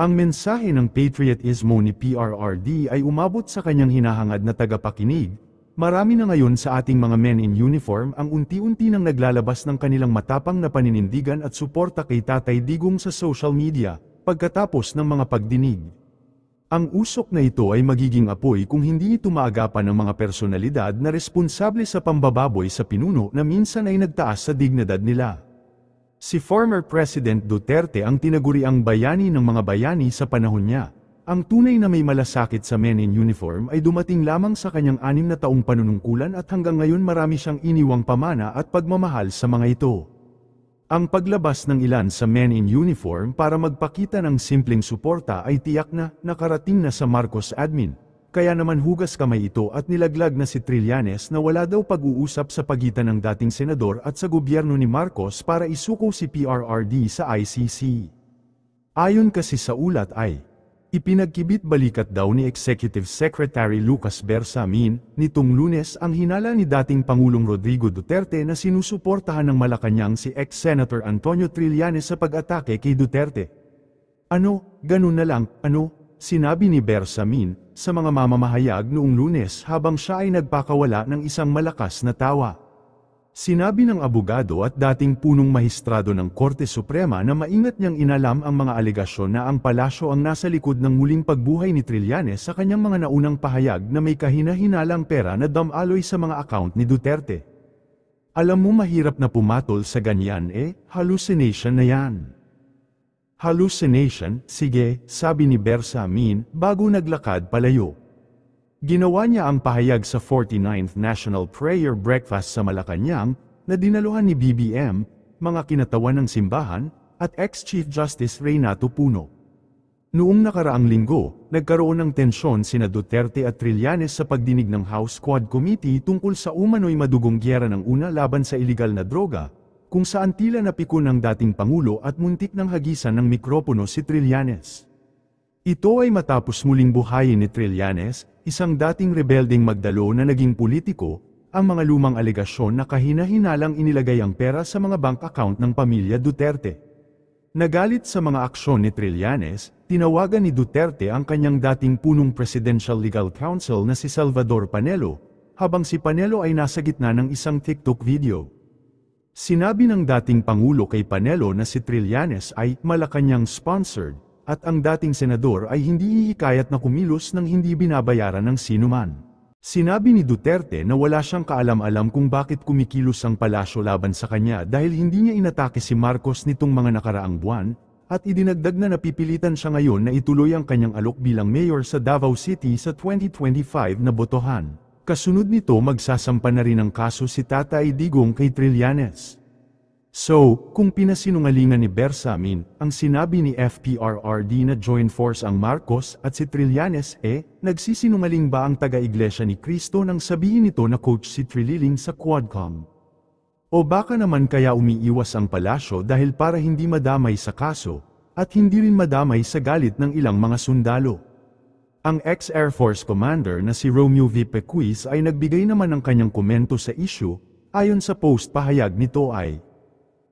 Ang mensahe ng patriotismo ni PRRD ay umabot sa kanyang hinahangad na tagapakinig. Marami na ngayon sa ating mga men in uniform ang unti-unti nang naglalabas ng kanilang matapang na paninindigan at suporta kay Tatay Digong sa social media, pagkatapos ng mga pagdinig. Ang usok na ito ay magiging apoy kung hindi ito maagapan ng mga personalidad na responsable sa pambababoy sa pinuno na minsan ay nagtaas sa dignidad nila. Si former President Duterte ang tinaguriang bayani ng mga bayani sa panahon niya. Ang tunay na may malasakit sa men in uniform ay dumating lamang sa kanyang anim na taong panunungkulan at hanggang ngayon marami siyang iniwang pamana at pagmamahal sa mga ito. Ang paglabas ng ilan sa men in uniform para magpakita ng simpleng suporta ay tiyak na nakarating na sa Marcos admin, kaya naman hugas kamay ito at nilaglag na si Trillanes na wala daw pag-uusap sa pagitan ng dating senador at sa gobyerno ni Marcos para isuko si PRRD sa ICC. Ayon kasi sa ulat ay, ipinagkibit balikat daw ni Executive Secretary Lucas Bersamin nitong lunes ang hinala ni dating Pangulong Rodrigo Duterte na sinusuportahan ng Malacanang si ex-Senator Antonio Trillanes sa pag-atake kay Duterte. Ano, ganun na lang, ano, sinabi ni Bersamin sa mga mamamahayag noong lunes habang siya ay nagpakawala ng isang malakas na tawa. Sinabi ng abogado at dating punong mahistrado ng Korte Suprema na maingat niyang inalam ang mga alegasyon na ang palasyo ang nasa likod ng muling pagbuhay ni Trillanes sa kanyang mga naunang pahayag na may kahinahinalang pera na damaloy sa mga account ni Duterte. Alam mo mahirap na pumatol sa ganyan eh, hallucination na yan. Hallucination, sige, sabi ni Bersamin, bago naglakad palayo. Ginawa niya ang pahayag sa 49th National Prayer Breakfast sa Malacanang na dinaluhan ni BBM, mga kinatawan ng simbahan, at ex-Chief Justice Reynato Puno. Noong nakaraang linggo, nagkaroon ng tensyon sina Duterte at Trillanes sa pagdinig ng House Squad Committee tungkol sa umano'y madugong gyera ng una laban sa ilegal na droga, kung saan tila napikon ng dating Pangulo at muntik ng hagisan ng mikropono si Trillanes. Ito ay matapos muling buhayin ni Trillanes, isang dating rebelding magdalo na naging politiko, ang mga lumang alegasyon na kahina-hinalang inilagay ang pera sa mga bank account ng pamilya Duterte. Nagalit sa mga aksyon ni Trillanes, tinawagan ni Duterte ang kanyang dating punong Presidential Legal Counsel na si Salvador Panelo, habang si Panelo ay nasa gitna ng isang TikTok video. Sinabi ng dating Pangulo kay Panelo na si Trillanes ay Malacanang sponsored at ang dating senador ay hindi ihikayat na kumilos ng hindi binabayaran ng sinuman. Sinabi ni Duterte na wala siyang kaalam-alam kung bakit kumikilos ang palasyo laban sa kanya dahil hindi niya inatake si Marcos nitong mga nakaraang buwan, at idinagdag na napipilitan siya ngayon na ituloy ang kanyang alok bilang mayor sa Davao City sa 2025 na botohan. Kasunod nito magsasampa na rin ang kaso si Tatay Digong kay Trillanes. So, kung pinasinungalingan ni Bersamin, ang sinabi ni FPRRD na join force ang Marcos at si Trillanes eh, nagsisinungaling ba ang taga-iglesia ni Kristo nang sabihin nito na coach si Trililing sa Quadcom? O baka naman kaya umiiwas ang palasyo dahil para hindi madamay sa kaso, at hindi rin madamay sa galit ng ilang mga sundalo. Ang ex-Air Force Commander na si Romeo V. Pequiz ay nagbigay naman ng kanyang komento sa issue, ayon sa post pahayag nito ay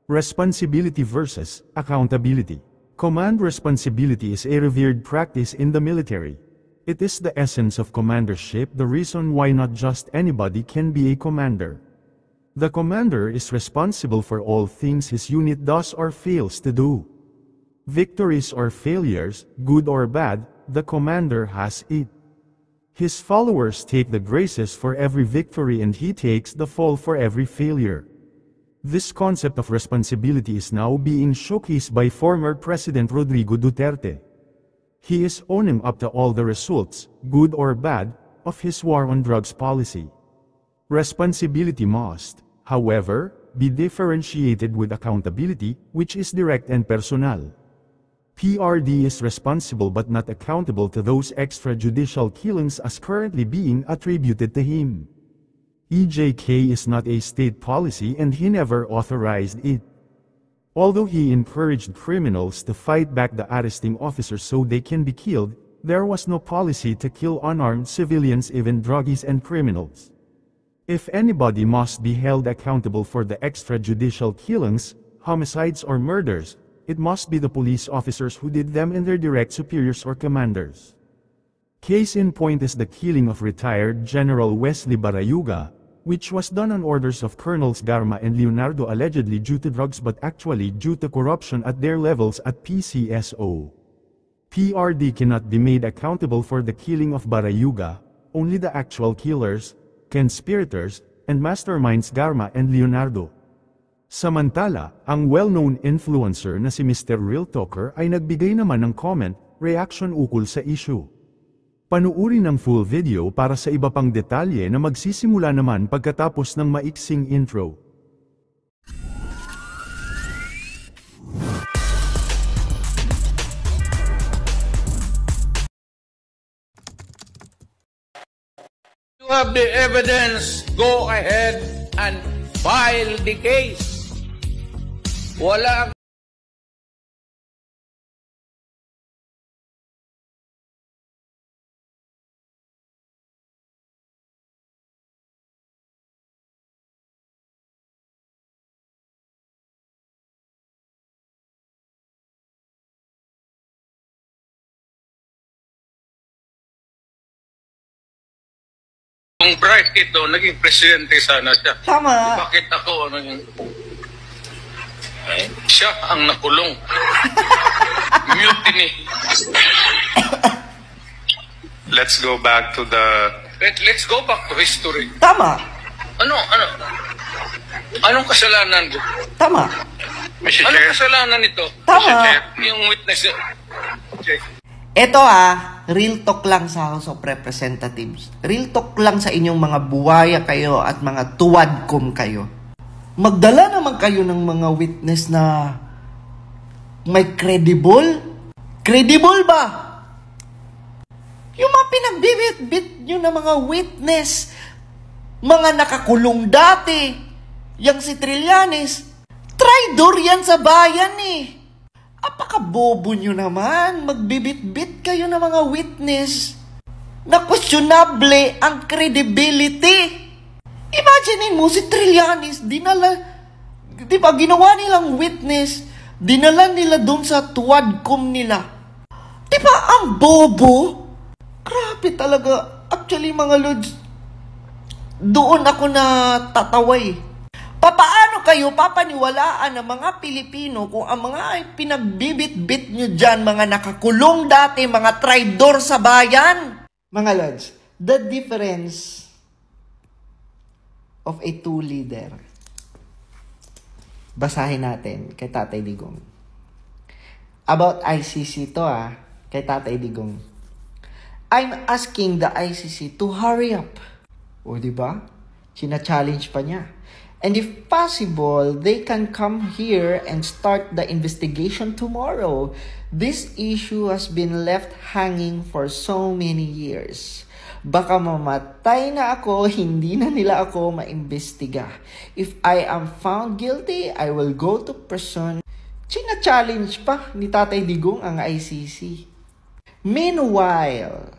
Responsibility versus Accountability. Command responsibility is a revered practice in the military. It is the essence of commandership the reason why not just anybody can be a commander. The commander is responsible for all things his unit does or fails to do. Victories or failures, good or bad, the commander has it. His followers take the graces for every victory and he takes the fall for every failure. This concept of responsibility is now being showcased by former President Rodrigo Duterte. He is owning up to all the results, good or bad, of his war on drugs policy. Responsibility must, however, be differentiated with accountability, which is direct and personal. PRD is responsible but not accountable to those extrajudicial killings as currently being attributed to him. EJK is not a state policy and he never authorized it. Although he encouraged criminals to fight back the arresting officers so they can be killed, there was no policy to kill unarmed civilians even druggies and criminals. If anybody must be held accountable for the extrajudicial killings, homicides or murders, it must be the police officers who did them and their direct superiors or commanders. Case in point is the killing of retired General Wesley Barayuga, which was done on orders of Colonels Garma and Leonardo allegedly due to drugs but actually due to corruption at their levels at PCSO. PRD cannot be made accountable for the killing of Barayuga, only the actual killers, conspirators, and masterminds Garma and Leonardo. Samantala, ang well-known influencer na si Mr. Real Talker ay nagbigay naman ng comment, reaction ukol sa issue. Panuuri ng full video para sa iba pang detalye na magsisimula naman pagkatapos ng maiksing intro. You have the evidence, go ahead and file the case. Wala ang bracket ito, naging presidente sana siya. Tama. Bakit ako? Ano, eh? Siya ang nakulong. Mutiny. Let's go back to the... Let, let's go back to history. Tama. Ano, ano? Anong kasalanan ko? Tama. Mr. Anong kasalanan nito? Tama. Yung witness... Okay. Ito ah, real talk lang sa House of Representatives. Real talk lang sa inyong mga buwaya kayo at mga tuwadkom kayo magdala naman kayo ng mga witness na may credible? Credible ba? Yung mga pinagbibit-bit nyo na mga witness, mga nakakulong dati, yung si Trillanes, traidor yan sa bayan ni. eh. Apakabobo nyo naman, magbibit-bit kayo ng mga witness na questionable ang credibility imagine mo, si Trillanes, dinala, di ba, ginawa nilang witness, dinala nila doon sa tuwadkom nila. Di ba, ang bobo? Grabe talaga. Actually, mga lods, doon ako na tataway. Papaano kayo papaniwalaan ng mga Pilipino kung ang mga pinagbibit-bit nyo dyan, mga nakakulong dati, mga traidor sa bayan? Mga lods, the difference of a two leader. Basahin natin kay Tatay Digong. About ICC to ah, kay Tatay Digong. I'm asking the ICC to hurry up. O di ba? Sina-challenge pa niya. And if possible, they can come here and start the investigation tomorrow. This issue has been left hanging for so many years. Baka mamatay na ako, hindi na nila ako maimbestiga. If I am found guilty, I will go to prison. China-challenge pa ni Tatay Digong ang ICC. Meanwhile,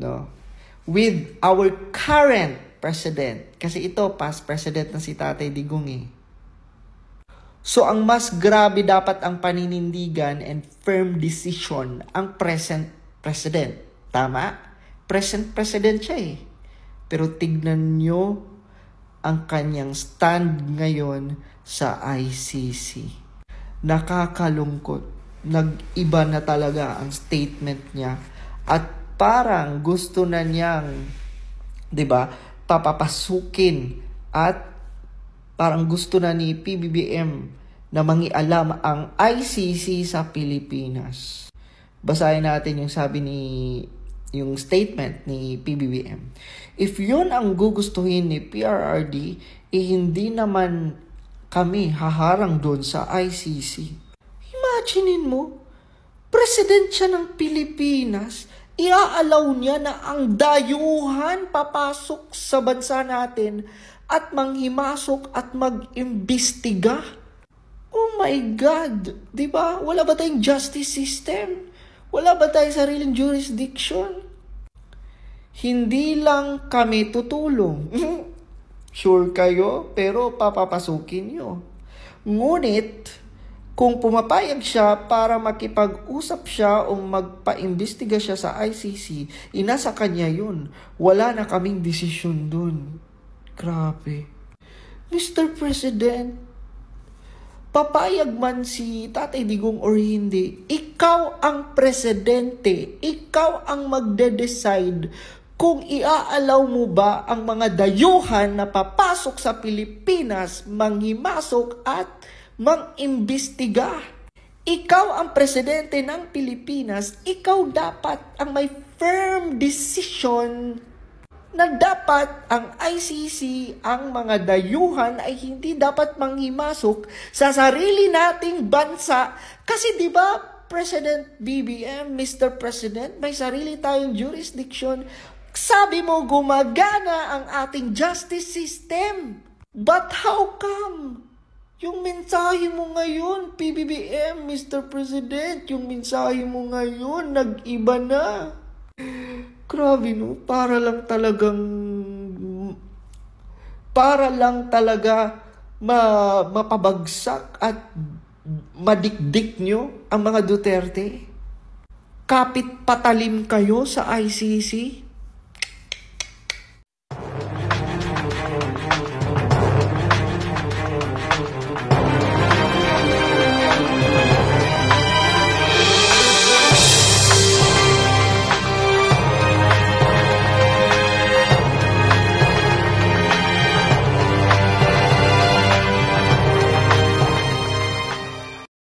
no, with our current president, kasi ito past president na si Tatay Digong eh, So ang mas grabe dapat ang paninindigan and firm decision ang present president. Tama? present president siya eh. Pero tignan nyo ang kanyang stand ngayon sa ICC. Nakakalungkot. Nag-iba na talaga ang statement niya. At parang gusto na niyang, di ba, papapasukin at parang gusto na ni PBBM na mangialam ang ICC sa Pilipinas. Basahin natin yung sabi ni yung statement ni PBBM. If yun ang gugustuhin ni PRRD, eh hindi naman kami haharang doon sa ICC. Imaginin mo, president siya ng Pilipinas, iaalaw niya na ang dayuhan papasok sa bansa natin at manghimasok at mag-imbestiga. Oh my God! Di ba? Wala ba tayong justice system? Wala ba tayong sariling jurisdiction? Hindi lang kami tutulong. sure kayo, pero papapasukin nyo. Ngunit, kung pumapayag siya para makipag-usap siya o magpa-imbestiga siya sa ICC, inasa kanya yun. Wala na kaming desisyon dun. Grabe. Mr. President, papayag man si Tatay Digong or hindi, ikaw ang presidente, ikaw ang magde-decide kung iaalaw mo ba ang mga dayuhan na papasok sa Pilipinas, manghimasok at mangimbestiga. Ikaw ang presidente ng Pilipinas, ikaw dapat ang may firm decision na dapat ang ICC, ang mga dayuhan ay hindi dapat manghimasok sa sarili nating bansa kasi 'di ba President BBM, Mr. President, may sarili tayong jurisdiction. Sabi mo gumagana ang ating justice system. But how come? Yung mensahe mo ngayon, PBBM, Mr. President, yung mensahe mo ngayon, nag-iba na. Grabe no, para lang talagang para lang talaga ma, mapabagsak at madikdik nyo ang mga Duterte. Kapit patalim kayo sa ICC.